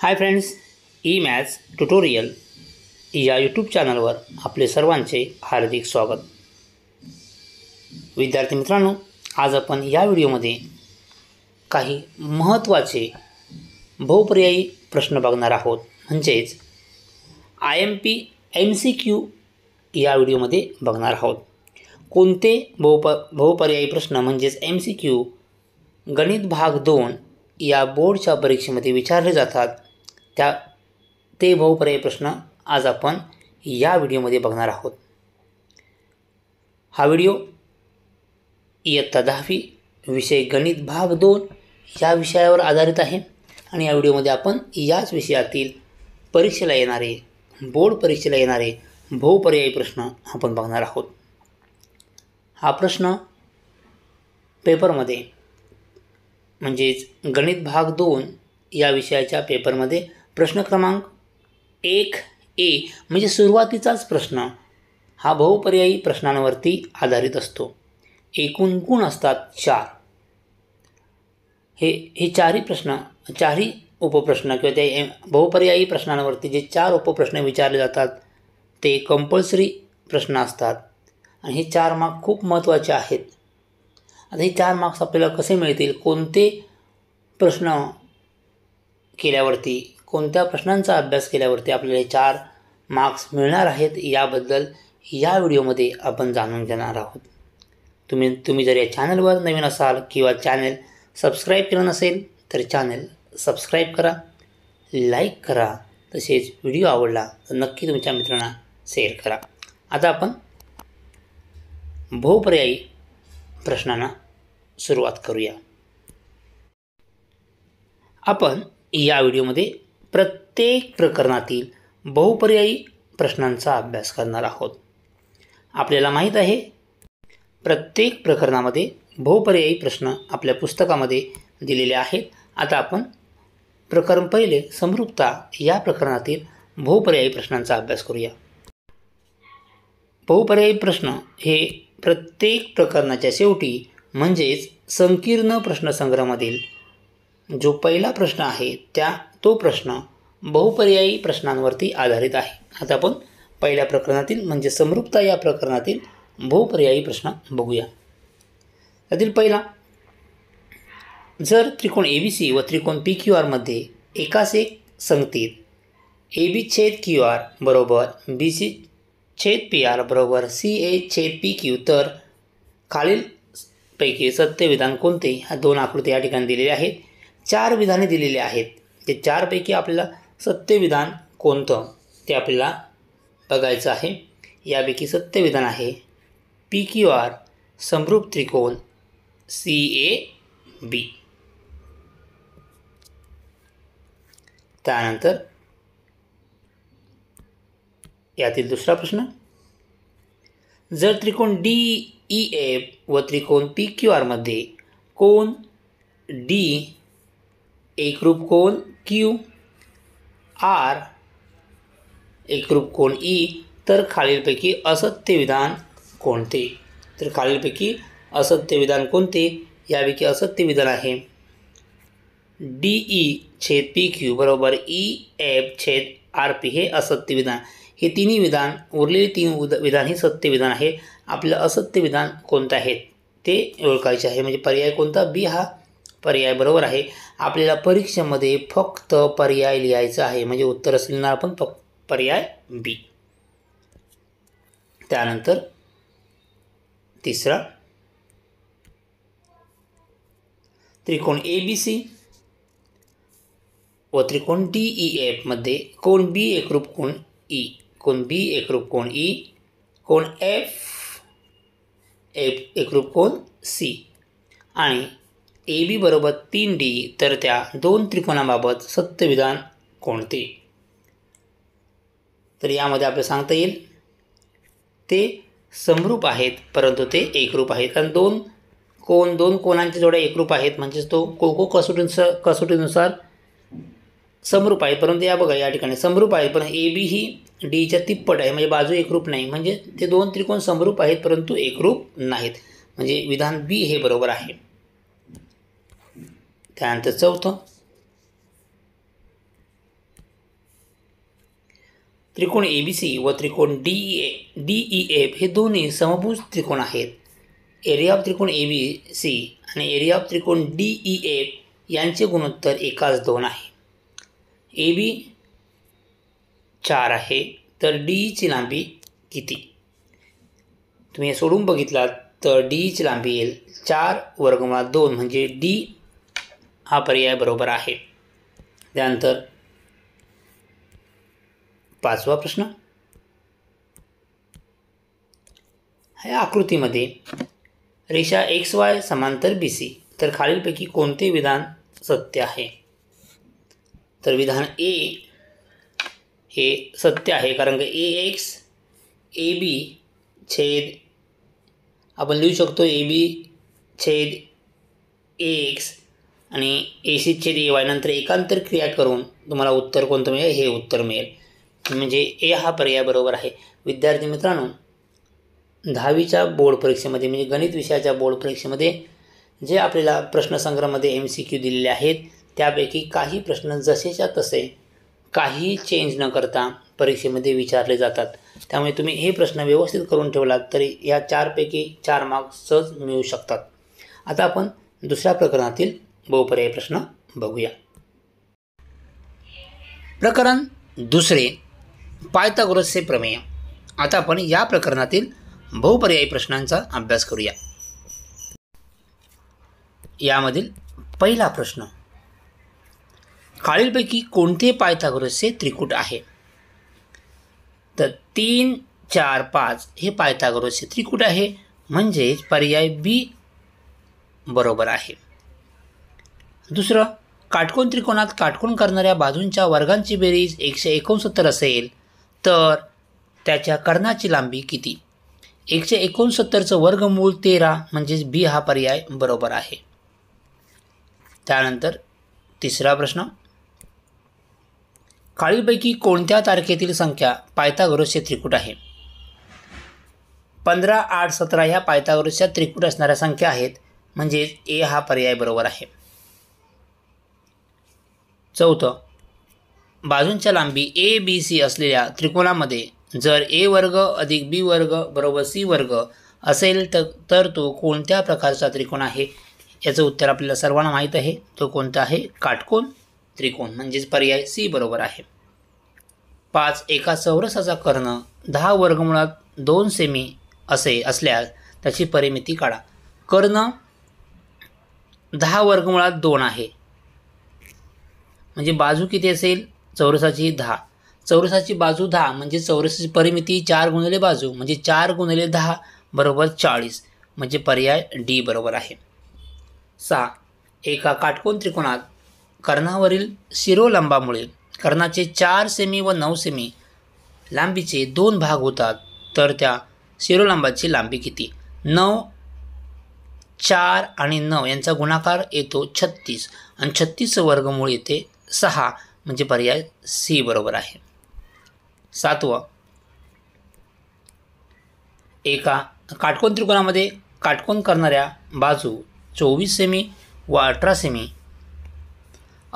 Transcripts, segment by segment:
हाय friends E maths tutorial या YouTube चॅनलवर आपले सर्वांचे हार्दिक स्वागत विद्यार्थी मित्रांनो आज आपण या व्हिडिओमध्ये काही महत्त्वाचे बहुपर्यायी प्रश्न बघणार आहोत म्हणजेच I M P M C Q या व्हिडिओमध्ये बघणार आहोत कोणते बहुप बहुपर्यायी प्रश्न म्हणजेच एम सी क्यू गणित भाग दोन या बोर्डच्या परीक्षेमध्ये विचारले जातात त्या ते बहुपर्यायी प्रश्न आज आपण या व्हिडिओमध्ये बघणार आहोत हा व्हिडिओ इयत्ता दहावी विषय गणित भाग दोन या विषयावर आधारित आहे आणि या व्हिडिओमध्ये आपण याच विषयातील परीक्षेला येणारे बोर्ड परीक्षेला येणारे बहुपर्यायी प्रश्न आपण बघणार आहोत हा प्रश्न पेपरमध्ये म्हणजेच गणित भाग दोन या विषयाच्या पेपरमध्ये प्रश्न क्रमांक एक ए म्हणजे सुरुवातीचाच प्रश्न हा बहुपर्यायी प्रश्नांवरती आधारित असतो एकूण गुण असतात चार हे हे चारही प्रश्न चारही उपप्रश्न किंवा त्या बहुपर्यायी प्रश्नांवरती जे चार उपप्रश्न विचारले जातात ते कंपल्सरी प्रश्न असतात आणि हे चार मार्क खूप महत्त्वाचे आहेत आता हे चार मार्क्स आपल्याला कसे मिळतील कोणते प्रश्न केल्यावरती कोणत्या प्रश्नांचा अभ्यास केल्यावरती आपल्याला चार मार्क्स मिळणार आहेत याबद्दल या व्हिडिओमध्ये आपण जाणून घेणार आहोत तुम्ही तुम्ही जर या चॅनलवर नवीन असाल किंवा चॅनेल सबस्क्राईब केलं नसेल तर चॅनेल सबस्क्राईब करा लाईक करा तसेच व्हिडिओ आवडला तर नक्की तुमच्या मित्रांना शेअर करा आता आपण बहुपर्यायी प्रश्नांना सुरुवात करूया आपण या व्हिडिओमध्ये प्रत्येक प्रकरणातील बहुपर्यायी प्रश्नांचा अभ्यास करणार आहोत आपल्याला माहीत आहे प्रत्येक प्रकरणामध्ये बहुपर्यायी प्रश्न आपल्या पुस्तकामध्ये दिलेले आहेत आता आपण प्रकरण पहिले समृपता या प्रकरणातील बहुपर्यायी प्रश्नांचा अभ्यास करूया बहुपर्यायी प्रश्न हे प्रत्येक प्रकरणाच्या शेवटी म्हणजेच संकीर्ण प्रश्नसंग्रहामधील जो पहिला प्रश्न आहे त्या तो प्रश्न बहुपर्यायी प्रश्नांवरती आधारित आहे आता आपण पहिल्या प्रकरणातील म्हणजे समृप्ता या प्रकरणातील बहुपर्यायी प्रश्न बघूया त्यातील पहिला जर त्रिकोण ए बी सी व त्रिकोण पी क्यू आरमध्ये एकास एक संगतीत ए बी छेद क्यू आर बरोबर बी सी छेद पी आर बरोबर सी ए छेद पी क्यू तर खालीलपैकी सत्य विधान कोणते ह्या दोन आकृती या ठिकाणी दिलेल्या आहेत चार विधाने दिलेली आहेत ते चारपैकी आपल्याला सत्यविधान कोणतं ते आपल्याला बघायचं आहे यापैकी सत्यविधान आहे पी क्यू आर समरूप त्रिकोण सी ए बी त्यानंतर यातील दुसरा प्रश्न जर त्रिकोण डी ई एफ व त्रिकोण पी क्यू आरमध्ये कोण डी एकरूप कोण क्यू आर एकरूप कोण ई e. तर खालीलपैकी असत्य विधान कोणते तर खालीलपैकी असत्य विधान कोणते यापैकी असत्य विधान आहे डी ई e छेद पी क्यू बरोबर ई e, एफ छेद आर पी हे असत्य विधान हे तिन्ही विधान उरलेली तीन उद विधान हे सत्य विधान आहे आपलं असत्य विधान कोणते आहेत ते ओळखायचे आहे म्हणजे पर्याय कोणता बी हा पर्याय बरोबर आहे आपल्याला परीक्षेमध्ये फक्त पर्याय लिहायचा आहे म्हणजे उत्तर लिहिणार आपण पर्याय बी त्यानंतर तिसरा त्रिकोण ए बी सी व त्रिकोण डी ई e एफमध्ये कोण बी एकरूप कोण ई e. कोण बी एकरूप कोण ई e. कोण एफ एफ एकरूप कोण सी आणि ए बी बरोबर तीन डी तर त्या दोन त्रिकोणाबाबत सत्यविधान कोणते तर यामध्ये आपल्याला सांगता येईल ते समरूप आहेत परंतु ते एकरूप आहेत कारण दोन कोण दोन कोणांच्या जोड्या एकरूप आहेत म्हणजेच तो कोको कसोटीनुस कसोटीनुसार समरूप आहे परंतु या बघा या ठिकाणी समरूप आहे पण ए बी ही डीच्या तिप्पट आहे म्हणजे बाजू एकरूप नाही म्हणजे ते दोन त्रिकोण समरूप आहेत परंतु एकरूप नाहीत म्हणजे विधान बी हे बरोबर आहे त्यानंतर चौथं त्रिकोण ए बी सी व त्रिकोण D A D E F हे दोन्ही समभुज त्रिकोण आहेत एरिया ऑफ त्रिकोण ए बी सी आणि एरिया ऑफ त्रिकोण डी ई एफ यांचे गुणोत्तर एकाच दोन आहे ए बी चार आहे तर डी ची लांबी किती तुम्ही सोडून बघितलात तर डी डीईची लांबी येईल चार वर्गमा दोन म्हणजे डी हा पर्याय बरोबर आहे त्यानंतर पाचवा प्रश्न ह्या आकृतीमध्ये रेषा एक्स वाय समांतर बी सी तर खालीलपैकी कोणते विधान सत्य आहे तर विधान ए हे सत्य आहे कारण की ए एक्स ए बी छेद आपण लिहू शकतो ए बी छेद ए एक्स आणि सीचे डी वायनंतर एकांतर क्रिया करून तुम्हाला उत्तर कोणतं मिळेल हे उत्तर मिळेल म्हणजे ए हा पर्याय बरोबर आहे विद्यार्थी मित्रांनो दहावीच्या बोर्ड परीक्षेमध्ये म्हणजे गणित विषयाच्या बोर्ड परीक्षेमध्ये जे आपल्याला प्रश्नसंग्रहामध्ये एम सी क्यू दिलेले आहेत त्यापैकी काही प्रश्न जसेच्या तसे काही चेंज न करता परीक्षेमध्ये विचारले जातात त्यामुळे तुम्ही हे प्रश्न व्यवस्थित करून ठेवलात तरी या चारपैकी चार मार्क्स सहज मिळू शकतात आता आपण दुसऱ्या प्रकरणातील बहुपर्याय प्रश्न बघूया प्रकरण दुसरे पायतागोरसचे प्रमेय आता आपण या प्रकरणातील बहुपर्यायी प्रश्नांचा अभ्यास करूया यामधील पहिला प्रश्न खालीलपैकी कोणते पायथागोरसचे त्रिकूट आहे तर तीन चार पाच हे पायथागोरसचे त्रिकूट आहे म्हणजेच पर्याय बी बरोबर आहे दुसरं काटकोण त्रिकोणात काटकोण करणाऱ्या बाजूंच्या वर्गांची बेरीज एकशे एकोणसत्तर असेल तर त्याच्या कर्णाची लांबी किती एकशे एकोणसत्तरचं वर्गमूळ तेरा म्हणजेच बी हा पर्याय बरोबर आहे त्यानंतर तिसरा प्रश्न खालीलपैकी कोणत्या तारखेतील संख्या पायथागोरसचे त्रिकूट आहे पंधरा आठ सतरा ह्या पायथागोरसच्या त्रिकूट असणाऱ्या संख्या आहेत म्हणजेच ए हा पर्याय बरोबर आहे चौथं बाजूंच्या लांबी ए बी सी असलेल्या त्रिकोणामध्ये जर ए वर्ग अधिक बी वर्ग बरोबर सी वर्ग असेल तर तर तो कोणत्या प्रकारचा त्रिकोण आहे याचं उत्तर आपल्याला सर्वांना माहीत आहे तो कोणता आहे काटकोण त्रिकोण म्हणजेच पर्याय सी बरोबर आहे पाच एका चौरसाचा कर्ण दहा वर्गमुळात दोन सेमी असे असल्यास त्याची परिमिती काढा कर्ण दहा वर्गमुळात दोन आहे म्हणजे बाजू किती असेल चौरसाची दहा चौरसाची बाजू दहा म्हणजे चौरसाची परिमिती चार गुणलेले बाजू म्हणजे चार गुणले दहा बरोबर चाळीस म्हणजे पर्याय डी बरोबर आहे सहा एका काटकोन त्रिकोणात कर्णावरील शिरोलंबामुळे कर्णाचे चार सेमी व नऊ सेमी लांबीचे दोन भाग होतात तर त्या शिरोलंबाची लांबी किती नऊ चार आणि नऊ यांचा गुणाकार येतो छत्तीस आणि छत्तीस वर्गमूळ येते सहा म्हणजे पर्याय सी बरोबर आहे सातवं एका काटकोन त्रिकोणामध्ये काटकोन करणाऱ्या बाजू चोवीस सेमी व अठरा सेमी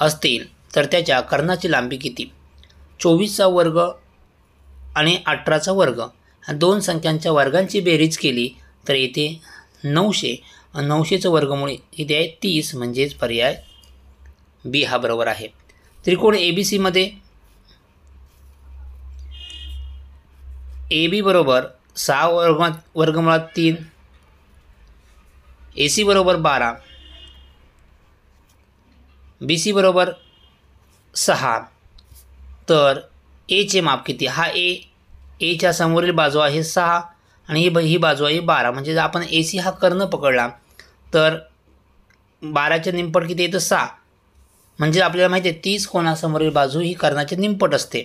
असतील तर त्याच्या कर्णाची लांबी किती चोवीसचा वर्ग आणि अठराचा वर्ग दोन संख्यांच्या वर्गांची बेरीज केली तर येथे नऊशे नऊशेचं वर्गमुळे इथे आहे तीस म्हणजेच पर्याय बी हा बरोबर आहे त्रिकोण ए बी सीमध्ये ए बी बरोबर सहा वर्ग वर्गमुळात तीन ए सी बरोबर बारा बी सी बरोबर सहा तर एचे माप किती हा ए एच्या समोरील बाजू आहे सहा आणि ही ब ही बाजू आहे बारा म्हणजे आपण ए सी हा कर्ण पकडला तर बाराचे निंपट किती येतं सहा म्हणजे आपल्याला माहिती आहे तीस कोणासमोरील बाजू ही कर्णाच्या निमपट असते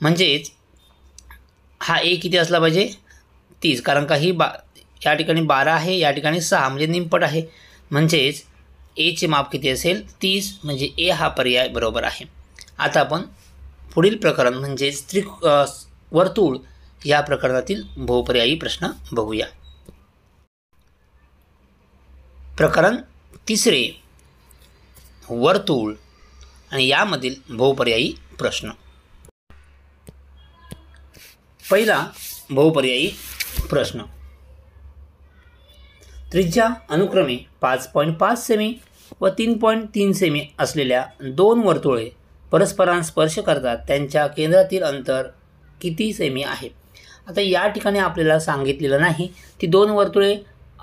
म्हणजेच हा ए किती असला पाहिजे तीस कारण का ही बा या ठिकाणी बारा आहे या ठिकाणी सहा म्हणजे निंपट आहे म्हणजेच एचे माप किती असेल तीस म्हणजे ए हा पर्याय बरोबर आहे आता आपण पुढील प्रकरण म्हणजेच त्रिक वर्तुळ या प्रकरणातील बहुपर्यायी प्रश्न बघूया प्रकरण तिसरे वर्तुळ आणि यामधील बहुपर्यायी प्रश्न पहिला बहुपर्यायी प्रश्न त्रिज्या अनुक्रमे पाच पॉईंट पाच सेमी व तीन पॉईंट तीन सेमी असलेल्या दोन वर्तुळे परस्परांस स्पर्श करतात त्यांच्या केंद्रातील अंतर किती सेमी आहे आता या ठिकाणी आपल्याला सांगितलेलं नाही ती दोन वर्तुळे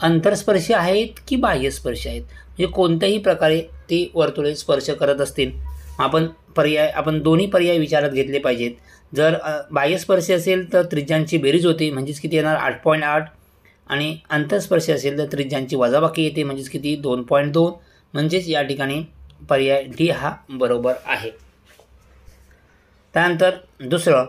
अंतरस्पर्शी आहेत की बाह्यस्पर्शी आहेत म्हणजे कोणत्याही प्रकारे ते वर्तुळे स्पर्श करत असतील आपण पर्याय आपण दोन्ही पर्याय विचारात घेतले पाहिजेत जर बाह्यस्पर्शी असेल तर त्रिज्यांची बेरीज होते म्हणजेच किती येणार आठ पॉईंट आठ आणि अंतरस्पर्शी असेल तर त्रिज्यांची वजाबाकी येते म्हणजेच किती दोन पॉईंट दोन म्हणजेच या ठिकाणी पर्याय डी हा बरोबर आहे त्यानंतर दुसरं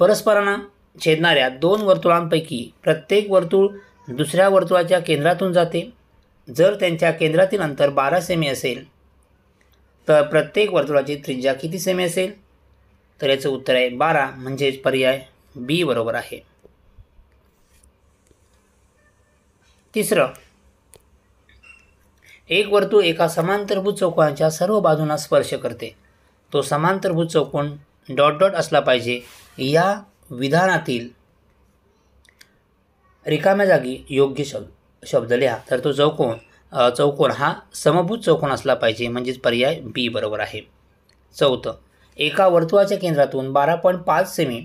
परस्परांना छेदणाऱ्या दोन वर्तुळांपैकी प्रत्येक वर्तुळ दुसऱ्या वर्तुळाच्या केंद्रातून जाते जर त्यांच्या केंद्रातील अंतर बारा सेमी असेल तर प्रत्येक वर्तुळाची त्रिज्या किती सेमी असेल तर याचं उत्तर आहे बारा म्हणजेच पर्याय बी बरोबर आहे तिसरं एक वर्तुळ एका समांतरभूत चौकोनाच्या सर्व बाजूंना स्पर्श करते तो समांतरभूत चौकोन डॉट डॉट असला पाहिजे या विधानातील रिकाम्या जागी योग्य शब्द शब्द लिहा तर तो चौकोन चौकोन हा समभूत चौकोन असला पाहिजे म्हणजेच पर्याय बी बरोबर आहे चौथं एका वर्तुळाच्या केंद्रातून बारा पॉईंट पाच सेमी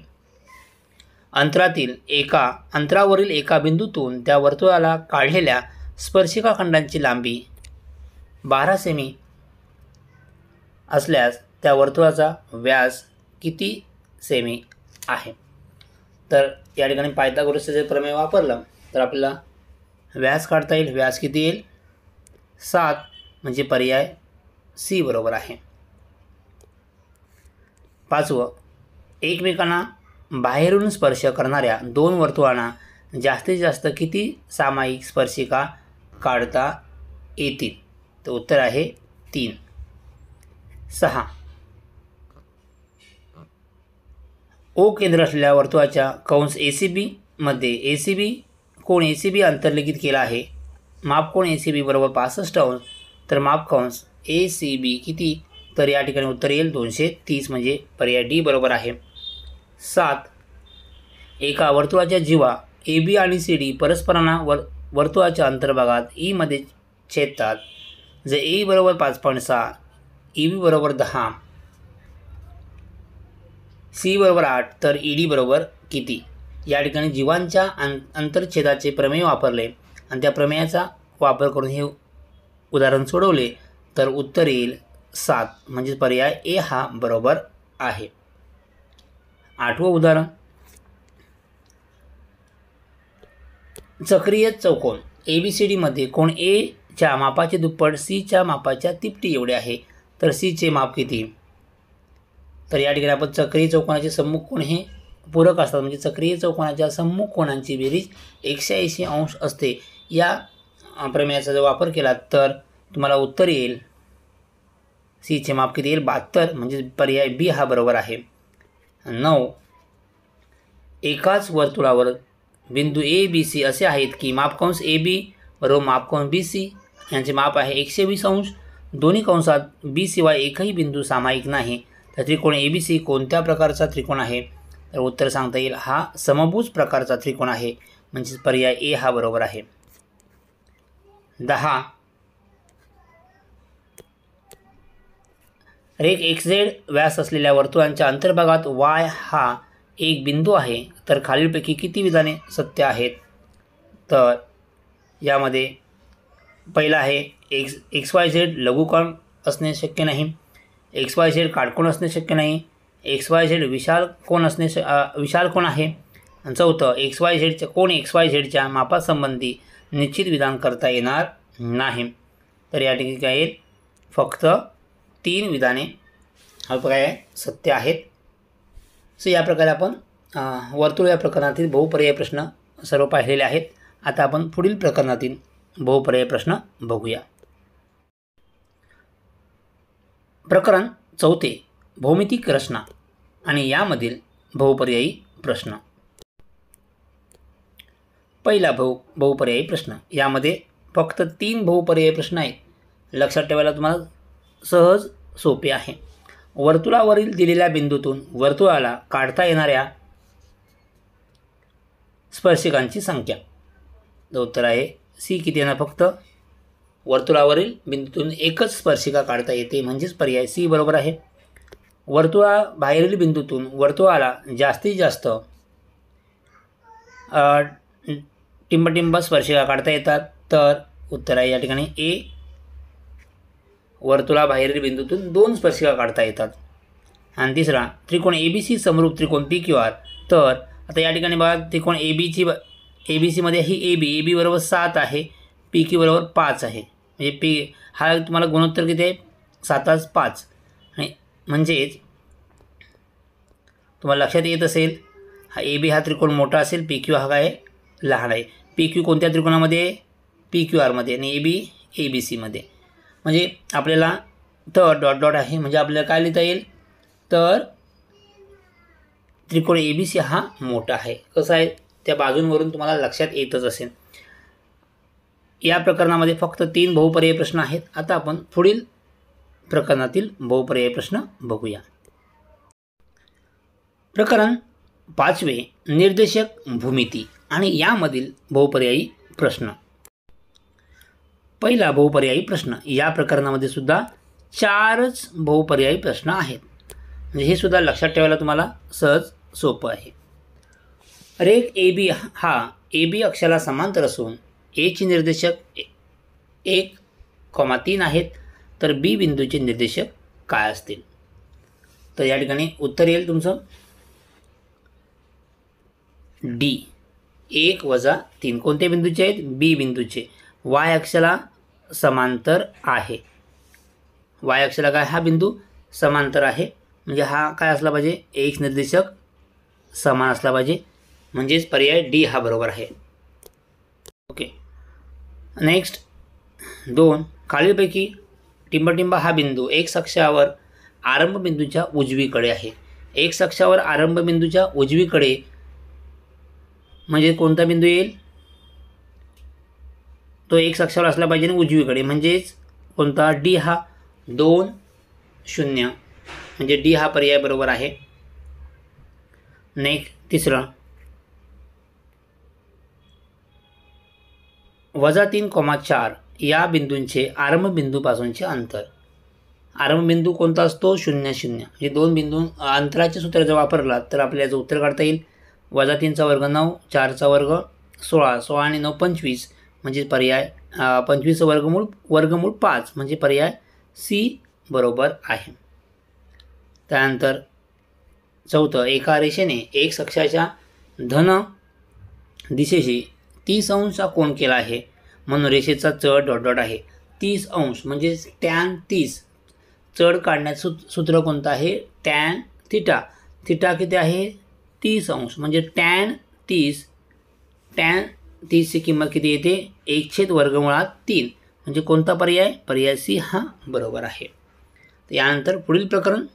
अंतरातील एका अंतरावरील एका बिंदूतून त्या वर्तुळाला काढलेल्या स्पर्शिका खंडांची लांबी बारा सेमी असल्यास त्या वर्तुळाचा व्यास किती सेमी आहे तर या ठिकाणी पायथागोरसचं जर प्रमेय वापरलं तर आपल्याला व्यास काढता येईल व्यास किती येईल सात म्हणजे पर्याय सी बरोबर आहे पाचवं एकमेकांना बाहेरून स्पर्श करणाऱ्या दोन वर्तुळांना जास्तीत जास्त किती सामायिक स्पर्शिका काढता येतील तर उत्तर आहे तीन सहा ओ केंद्र असलेल्या वर्तुळाच्या कंस ए सी बीमध्ये ए सी बी कोण ए सी बी अंतर्लिखित केला आहे माप कोण ए सी बी बरोबर पासष्ट अंश तर माप कंस ए सी बी किती तर या ठिकाणी उत्तर येईल दोनशे तीस म्हणजे पर्याय डी बरोबर आहे सात एका वर्तुळाच्या जीवा ए बी आणि सी डी परस्परांना वर वर्तुळाच्या अंतर्भागात ईमध्ये e छेदतात जर ए बरोबर पाच पॉईंट सहा ई e बी बरोबर दहा सी बरोबर आठ तर ई डी बरोबर किती या ठिकाणी जीवांच्या अं अंतरछेदाचे प्रमेय वापरले आणि त्या प्रमेयाचा वापर करून हे उदाहरण सोडवले तर उत्तर येईल सात म्हणजे पर्याय ए हा बरोबर आहे आठवं उदाहरण चक्रीय चौकोन ए बी सी डीमध्ये कोण एच्या मापाचे दुप्पट सीच्या मापाच्या तिपटी एवढे आहे तर सीचे माप किती तर या ठिकाणी आपण चक्रीय चौकोनाचे सम्मुख कोण हे पूरक असतात म्हणजे चक्रीय चौकोनाच्या सम्मुख कोणांची बेरीज एकशे ऐंशी अंश असते या प्रमेयाचा जर वापर केला तर तुम्हाला उत्तर येईल सीचे माप किती येईल बहात्तर म्हणजे पर्याय बी हा बरोबर आहे नऊ एकाच वर्तुळावर बिंदू ए बी सी असे आहेत की मापकंस ए बी बरोबर मापकंस बी सी यांचे माप आहे एकशे वीस अंश दोन्ही कंसात बी शिवाय एकही बिंदू सामायिक नाही तर त्रिकोण ए बी सी कोणत्या प्रकारचा त्रिकोण आहे तर उत्तर सांगता येईल हा समभुज प्रकारचा त्रिकोण आहे म्हणजेच पर्याय ए हा बरोबर आहे दहा रेख एक झेड व्यास असलेल्या वर्तुळांच्या अंतर्भागात वाय हा एक बिंदू आहे तर खालीलपैकी किती विधाने सत्य आहेत तर यामध्ये पहिला आहे एक्स एक्स वाय झेड लघुकण असणे शक्य नाही एक्स वाय झेड काटकोण असणे शक्य नाही एक्स वाय झेड विशाल कोण असणे श विशाल कोण आहे आणि चौथं एक्स वाय झेडच्या कोण एक्स वाय झेडच्या मापासंबंधी निश्चित विधान करता येणार नाही तर या ठिकाणी काय आहेत फक्त तीन विधाने काय सत्य आहेत सो या प्रकारे आपण वर्तुळ या प्रकरणातील बहुपर्याय प्रश्न सर्व पाहिलेले आहेत आता आपण पुढील प्रकरणातील बहुपर्याय प्रश्न बघूया प्रकरण चौथे भौमितिक रचना आणि यामधील बहुपर्यायी प्रश्न पहिला भाऊ बहुपर्यायी प्रश्न यामध्ये फक्त तीन बहुपर्यायी प्रश्न आहेत लक्षात ठेवायला तुम्हाला सहज सोपे आहे वर्तुळावरील दिलेल्या बिंदूतून वर्तुळाला काढता येणाऱ्या स्पर्शिकांची संख्या उत्तर आहे सी किती येणार फक्त वर्तुळावरील बिंदूतून एकच स्पर्शिका काढता येते म्हणजेच पर्याय सी बरोबर आहे वर्तुळाबाहेरील बिंदूतून वर्तुळाला जास्तीत जास्त टिंबटिंब स्पर्शिका काढता येतात तर उत्तर आहे या ठिकाणी ए वर्तुळाबाहेरील बिंदूतून दोन स्पर्शिका काढता येतात आणि तिसरा त्रिकोण ए बी सी समरूप त्रिकोण पी क्यू आर तर आता या ठिकाणी बघा त्रिकोण ए बीची ए बी सीमध्ये ही ए बी ए बी बरोबर सात आहे पी क्यू बरोबर पाच आहे म्हणजे पी हा तुम्हाला गुणोत्तर किती आहे सातास पाच आणि म्हणजेच तुम्हाला लक्षात येत असेल हा ए बी हा त्रिकोण मोठा असेल पी क्यू हा काय लहान आहे पी क्यू कोणत्या त्रिकोणामध्ये पी क्यू आरमध्ये आणि ए बी ए बी सीमध्ये म्हणजे आपल्याला तर डॉट डॉट आहे म्हणजे आपल्याला काय लिहिता येईल तर त्रिकोण ए बी सी हा मोठा आहे कसं आहे त्या बाजूंवरून तुम्हाला लक्षात येतच असेल या प्रकरणामध्ये फक्त तीन बहुपर्यायी प्रश्न आहेत आता आपण पुढील प्रकरणातील बहुपर्यायी प्रश्न बघूया प्रकरण पाचवे निर्देशक भूमिती आणि यामधील बहुपर्यायी प्रश्न पहिला बहुपर्यायी प्रश्न या प्रकरणामध्ये सुद्धा चारच बहुपर्यायी प्रश्न आहेत म्हणजे हे सुद्धा लक्षात ठेवायला तुम्हाला सहज सोपं आहे रेख ए बी हा ए बी अक्षाला समांतर असून एचे निर्देशक एक कॉमा तीन आहेत तर बी बिंदूचे निर्देशक काय असतील तर या ठिकाणी उत्तर येईल तुमचं डी एक वजा तीन कोणत्या बिंदूचे आहेत बी बिंदूचे वाय अक्षला समांतर आहे वाय अक्षला काय हा बिंदू समांतर आहे म्हणजे हा काय असला पाहिजे एक निर्देशक समान असला पाहिजे म्हणजेच पर्याय डी हा बरोबर आहे ओके नेक्स्ट दोन खालीलपैकी टिंबटिंबा हा बिंदू एक सक्षावर आरंभ बिंदूच्या उजवीकडे आहे एक सक्षावर आरंभ बिंदूच्या उजवीकडे म्हणजे कोणता बिंदू येईल तो एक सक्षावर असला पाहिजे आणि उजवीकडे म्हणजेच कोणता डी हा दोन शून्य म्हणजे डी हा पर्याय बरोबर आहे नेक्स्ट तिसरं वजा तीन कोमा चार या बिंदूंचे आरंभबिंदूपासूनचे अंतर आरंभबिंदू कोणता असतो शून्य शून्य म्हणजे दोन बिंदू अंतराचे सूत्र जर वापरला तर आपल्याला याचं उत्तर काढता येईल वजा तीनचा वर्ग नऊ चारचा वर्ग सोळा सोळा आणि नऊ पंचवीस म्हणजे पर्याय पंचवीस वर्गमूळ वर्गमूळ पाच म्हणजे पर्याय सी बरोबर आहे त्यानंतर चौथं एका रेषेने एक सक्षाच्या धन दिशेशी तीस अंश हा कोण केला आहे म्हणून चढ डॉट डॉट आहे तीस अंश म्हणजे टॅन तीस चढ काढण्याचं सूत्र कोणतं आहे टॅन थिटा थिटा किती आहे तीस अंश म्हणजे टॅन तीस टॅन तीसची किंमत किती येते एकशेत वर्गमुळात तीन म्हणजे कोणता पर्याय पर्याय सी हा बरोबर आहे यानंतर पुढील प्रकरण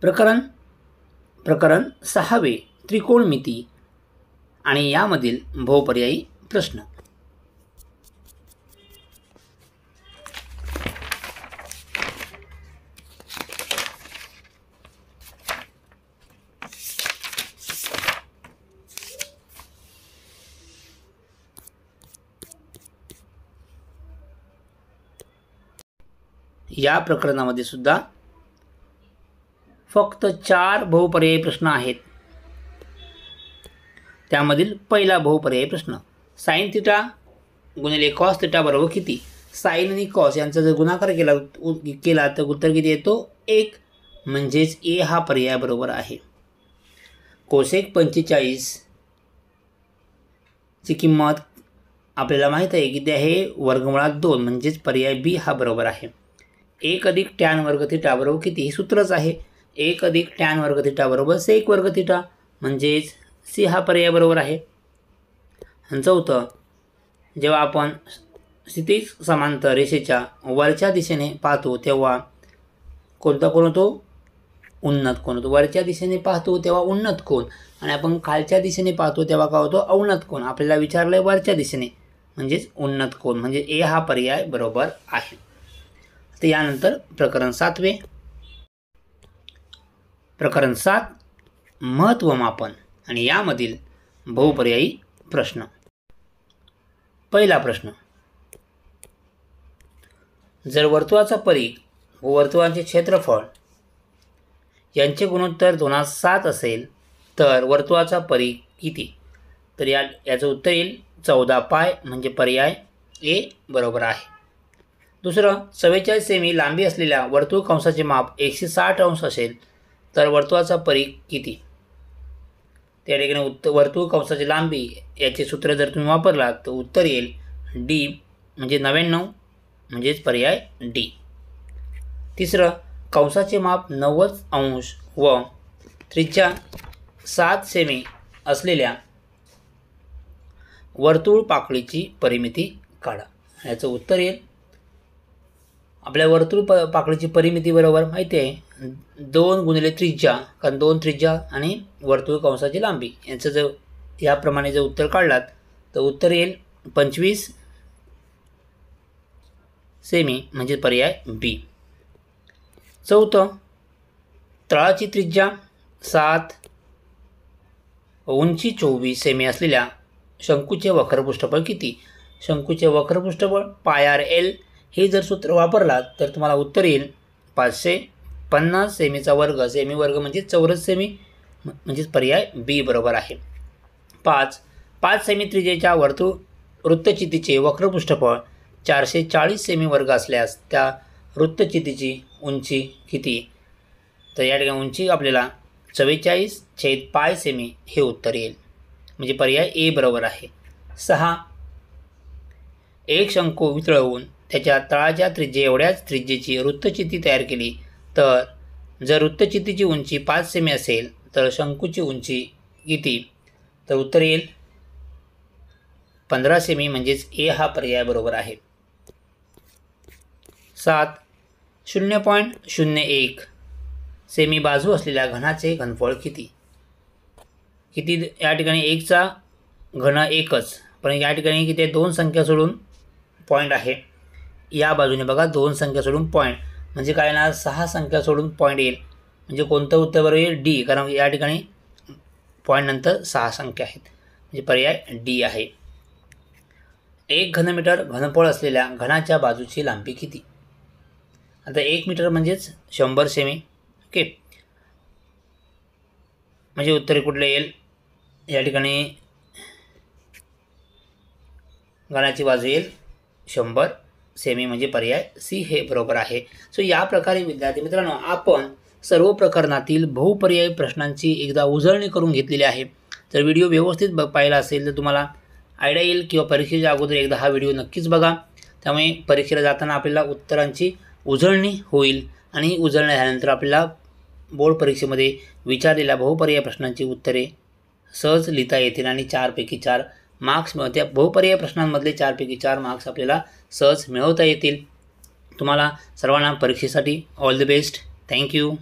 प्रकरण प्रकरण सहावे त्रिकोणमिती आणि यामधील बहुपर्यायी प्रश्न या प्रकरणामध्ये सुद्धा फक्त चार बहुपर्यायी प्रश्न आहेत त्यामधील पहिला बहुपर्यायी प्रश्न साईन थिटा गुणिले कॉस थिटा बरोबर किती साईन आणि कॉस यांचा जर गुणाकार केला केला तर उत्तर किती येतो एक म्हणजेच ए हा पर्याय बरोबर आहे कोसेक पंचेचाळीस ची किंमत आपल्याला माहीत आहे की ते आहे वर्गमुळात दोन म्हणजेच पर्याय बी हा बरोबर आहे एक अधिक टॅन वर्ग थिटा बरोबर किती हे सूत्रच आहे एक अधिक टॅन वर्ग थिटा बरोबर सेक वर्ग थिटा म्हणजेच सी हा पर्याय बरोबर आहे आणि चौथं जेव्हा आपण स्थितीज समांतर रेषेच्या वरच्या दिशेने पाहतो तेव्हा कोणता कोण होतो उन्नत कोण होतो वरच्या दिशेने पाहतो तेव्हा उन्नत कोण आणि आपण खालच्या दिशेने पाहतो तेव्हा काय होतो औन्नत कोण आपल्याला विचारलं आहे वरच्या दिशेने म्हणजेच उन्नत कोण म्हणजे ए हा पर्याय बरोबर आहे तर यानंतर प्रकरण सातवे प्रकरण सात महत्त्वमापन आणि यामधील बहुपर्यायी प्रश्न पहिला प्रश्न जर वर्तुळाचा परी व वर्तुळांचे क्षेत्रफळ यांचे गुणोत्तर दोना सात असेल तर वर्तुळाचा परी किती तर या याचं उत्तर येईल चौदा पाय म्हणजे पर्याय ए बरोबर आहे दुसरं चव्वेचाळीस सेमी लांबी असलेल्या वर्तुळ कंसाचे माप एकशे साठ अंश असेल तर वर्तुळाचा परी किती त्या ठिकाणी उत्त वर्तुळ कंसाची लांबी याचे सूत्र जर तुम्ही वापरलात तर उत्तर येईल डी म्हणजे नव्याण्णव म्हणजेच पर्याय डी तिसरं कंसाचे माप नव्वद अंश व त्रिज्या सात सेमी असलेल्या वर्तुळ पाकळीची परिमिती काढा याचं उत्तर येईल आपल्या वर्तुळ प पाकळीची परिमिती बरोबर माहिती आहे दोन गुणिले त्रिज्या कारण दोन त्रिज्या आणि वर्तुळ कंसाची लांबी यांचं जर याप्रमाणे जर उत्तर काढलात तर उत्तर येईल पंचवीस सेमी म्हणजे पर्याय बी चौथं तळाची त्रिज्या सात उंची चोवीस सेमी असलेल्या शंकूचे वक्रपृष्ठबळ किती शंकूचे वक्रपृष्ठबळ पाय आर एल हे जर सूत्र वापरलात तर तुम्हाला उत्तर येईल पाचशे पन्नास सेमीचा वर्ग सेमी वर्ग म्हणजे चौरस सेमी म्हणजेच पर्याय बी बरोबर आहे पाच पाच सेमी त्रिजेच्या वर्तुळ वृत्तचितीचे वक्रपृष्ठफळ चारशे चाळीस सेमी वर्ग असल्यास त्या वृत्तचितीची उंची किती तर या ठिकाणी उंची आपल्याला चव्वेचाळीस छेद पाय सेमी हे उत्तर येईल म्हणजे पर्याय ए बरोबर आहे सहा एक शंकू वितळवून त्याच्या तळाच्या त्रिज्ये एवढ्याच त्रिज्येची वृत्तचिती तयार केली तर जर वृत्तचितीची उंची पाच सेमी असेल तर शंकूची उंची किती तर उत्तर येईल पंधरा सेमी म्हणजेच ए हा पर्याय बरोबर आहे सात शून्य पॉईंट शून्य एक सेमी बाजू असलेल्या घनाचे घनफळ किती किती या ठिकाणी एकचा घन एकच पण या ठिकाणी किती दोन संख्या सोडून पॉईंट आहे या बाजूने बघा दोन संख्या सोडून पॉईंट म्हणजे काय येणार सहा संख्या सोडून पॉईंट येईल म्हणजे कोणतं उत्तर बरोबर येईल डी कारण या ठिकाणी पॉईंटनंतर सहा संख्या आहेत म्हणजे पर्याय डी आहे एक घनमीटर घनफळ असलेल्या घनाच्या बाजूची लांबी किती आता एक मीटर म्हणजेच शंभर सेमी ओके म्हणजे उत्तर कुठलं येईल या ठिकाणी घनाची बाजू येईल शंभर सेमी म्हणजे पर्याय सी हे बरोबर आहे सो या प्रकारे विद्यार्थी मित्रांनो आपण सर्व प्रकरणातील बहुपर्यायी प्रश्नांची एकदा उजळणी करून घेतलेली आहे जर व्हिडिओ व्यवस्थित ब पाहिला असेल तर तुम्हाला आयडिया येईल किंवा परीक्षेच्या अगोदर एकदा हा व्हिडिओ नक्कीच बघा त्यामुळे परीक्षेला जाताना आपल्याला उत्तरांची उजळणी होईल आणि उजळणी झाल्यानंतर आपल्याला बोर्ड परीक्षेमध्ये विचारलेल्या बहुपर्याय प्रश्नांची उत्तरे सहज लिहिता येतील आणि चारपैकी चार मार्क्स त्या बहुपर्याय प्रश्नांमधले चारपैकी चार मार्क्स आपल्याला सहज मिळवता येतील तुम्हाला सर्वांना परीक्षेसाठी ऑल द बेस्ट थँक्यू